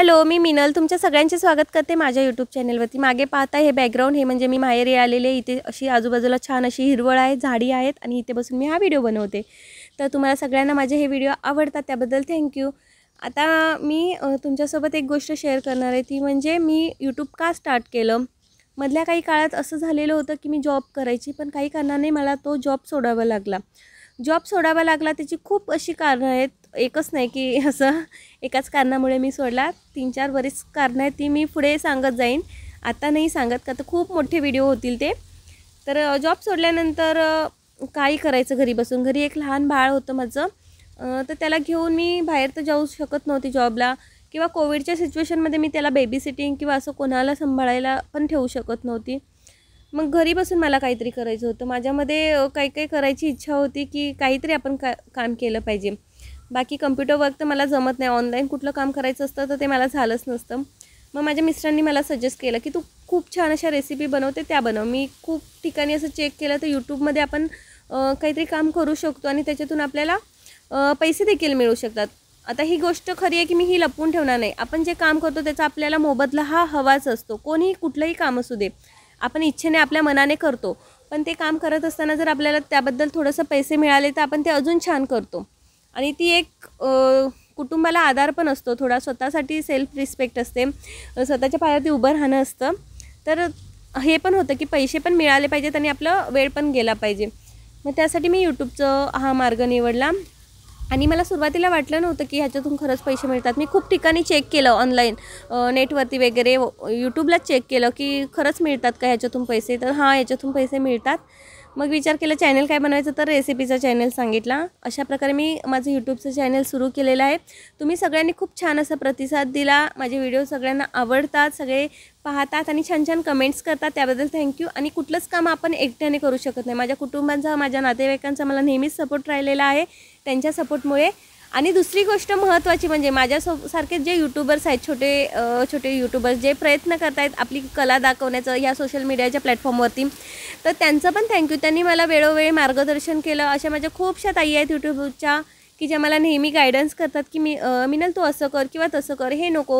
hello मी मिनल तुमच्या सगळ्यांचे स्वागत करते माझ्या यूट्यूब चॅनलवरती मागे पाहता हे बॅकग्राऊंड हे म्हणजे मी माहेरी आलेले इथे अशी आजूबाजूला छान अशी हिरवळ आहे झाडी आहेत आणि इथे बसून मी हा व्हिडिओ बनवते तर तुम्हाला सगळ्यांना माझे हे व्हिडिओ आवडतात त्याबद्दल थँक्यू आता मी तुमच्यासोबत एक गोष्ट शेअर करणार आहे ती म्हणजे मी यूट्यूब का स्टार्ट केलं मधल्या काही काळात असं झालेलं होतं की मी जॉब करायची पण काही कारणाने मला तो जॉब सोडावा लागला जॉब सोडावा लागला त्याची खूप अशी कारणं आहेत एकच नाही की असं एकाच कारणामुळे मी सोडला तीन चार बरीच कारणं आहेत ती मी पुढे सांगत जाईन आता नाही सांगत का तर खूप मोठे व्हिडिओ होतील ते तर जॉब सोडल्यानंतर काय करायचं घरी बसून घरी एक लहान बाळ होतं माझं तर त्याला घेऊन मी बाहेर तर जाऊ शकत नव्हती जॉबला किंवा कोविडच्या सिच्युएशनमध्ये मी त्याला बेबी सिटिंग किंवा असं कोणाला सांभाळायला पण ठेवू शकत नव्हती मग घरी बसून मला काहीतरी करायचं होतं माझ्यामध्ये काही काही करायची इच्छा होती की काहीतरी आपण का काम केलं पाहिजे बाकी कम्प्युटर वर्क तर मला जमत नाही ऑनलाईन कुठलं काम करायचं असतं तर ते मला झालंच नसतं मग माझ्या मिस्टरांनी मला सजेस्ट केलं की तू खूप छान अशा रेसिपी बनवते त्या बनव मी खूप ठिकाणी असं चेक केलं तर यूट्यूबमध्ये आपण काहीतरी काम करू शकतो आणि त्याच्यातून आपल्याला पैसे देखील मिळू शकतात आता ही गोष्ट खरी आहे की मी ही लपवून ठेवणार नाही आपण जे काम करतो त्याचा आपल्याला मोबदला हा हवाच असतो कोणीही कुठलंही काम असू दे आपण इच्छेने आपल्या मनाने करतो पण ते काम करत असताना जर आपल्याला त्याबद्दल थोडंसं पैसे मिळाले तर आपण ते अजून छान करतो आणि ती एक कुटुंबाला आधार पण असतो थोडा स्वतःसाठी सेल्फ रिस्पेक्ट असते स्वतःच्या पायावरती उभं राहणं असतं तर हे पण होतं की पैसे पण मिळाले पाहिजेत आणि आपलं वेळ पण गेला पाहिजे मग त्यासाठी मी यूट्यूबचं हा मार्ग निवडला आणि मला सुरुवातीला वाटलं नव्हतं की ह्याच्यातून खरंच पैसे मिळतात मी खूप ठिकाणी चेक केलं ऑनलाईन नेटवरती वगैरे यूट्यूबलाच चेक केलं की खरंच मिळतात का ह्याच्यातून पैसे तर हां ह्याच्यातून पैसे मिळतात मग विचार केला चॅनल काय बनवायचं तर रेसिपीचा चॅनल सांगितला अशा प्रकारे मी माझं यूट्यूबचं चॅनल सुरू केलेलं आहे तुम्ही सगळ्यांनी खूप छान असा प्रतिसाद दिला माझे व्हिडिओ सगळ्यांना आवडतात सगळे पाहतात आणि छान छान कमेंट्स करतात त्याबद्दल थँक्यू आणि कुठलंच काम आपण एकट्याने करू शकत नाही माझ्या कुटुंबांचा माझ्या नातेवाईकांचा मला नेहमीच सपोर्ट राहिलेला आहे त्यांच्या सपोर्टमुळे आणि दुसरी गोष्ट महत्त्वाची म्हणजे माझ्यासो सारखे जे यूट्यूबर्स आहेत छोटे छोटे यूट्यूबर्स जे प्रयत्न करत आहेत आपली कला दाखवण्याचं ह्या सोशल मीडियाच्या प्लॅटफॉर्मवरती तर त्यांचं पण थँक्यू त्यांनी मला वेळोवेळी मार्गदर्शन केलं अशा माझ्या खूपशा ताई आहेत यूट्यूबच्या की ज्या मला नेहमी गायडन्स करतात की मी मिनल तू असं कर किंवा तसं कर हे नको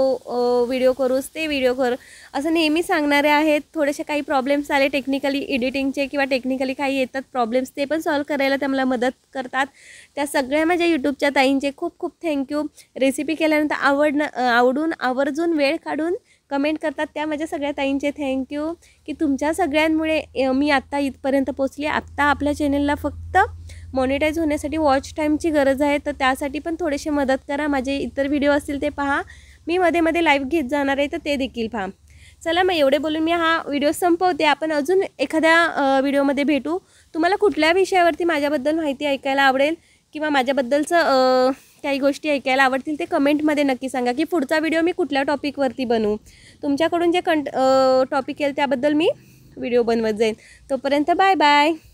व्हिडिओ करूस ते व्हिडिओ कर असं नेहमी सांगणारे आहेत थोडेसे काही प्रॉब्लेम्स आले टेक्निकली एडिटिंगचे किंवा टेक्निकली काही येतात प्रॉब्लेम्स ते पण सॉल्व करायला त्या मला मदत करतात त्या सगळ्या माझ्या यूट्यूबच्या ताईंचे खूप खूप थँक्यू रेसिपी केल्यानंतर आवडणं आवडून आवर्जून वेळ काढून कमेंट करतात त्या माझ्या सगळ्या ताईंचे थँक्यू की तुमच्या सगळ्यांमुळे मी आत्ता इथपर्यंत पोचली आत्ता आपल्या चॅनलला फक्त मॉनिटाईज होण्यासाठी वॉच टाईमची गरज आहे तर त्यासाठी पण थोडेसे मदत करा माझे इतर व्हिडिओ असतील ते पहा मी मध्ये मध्ये लाईव्ह घेत जाणार आहे तर ते देखील पहा चला मग एवढे बोलून मी हा व्हिडिओ संपवते आपण अजून एखाद्या व्हिडिओमध्ये भेटू तुम्हाला कुठल्या विषयावरती माझ्याबद्दल माहिती ऐकायला आवडेल किंवा माझ्याबद्दलचं काही गोष्टी ऐकायला आवडतील ते कमेंटमध्ये नक्की सांगा की पुढचा व्हिडिओ मी कुठल्या टॉपिकवरती बनवू तुमच्याकडून जे कंट टॉपिक येईल त्याबद्दल मी व्हिडिओ बनवत जाईन तोपर्यंत बाय बाय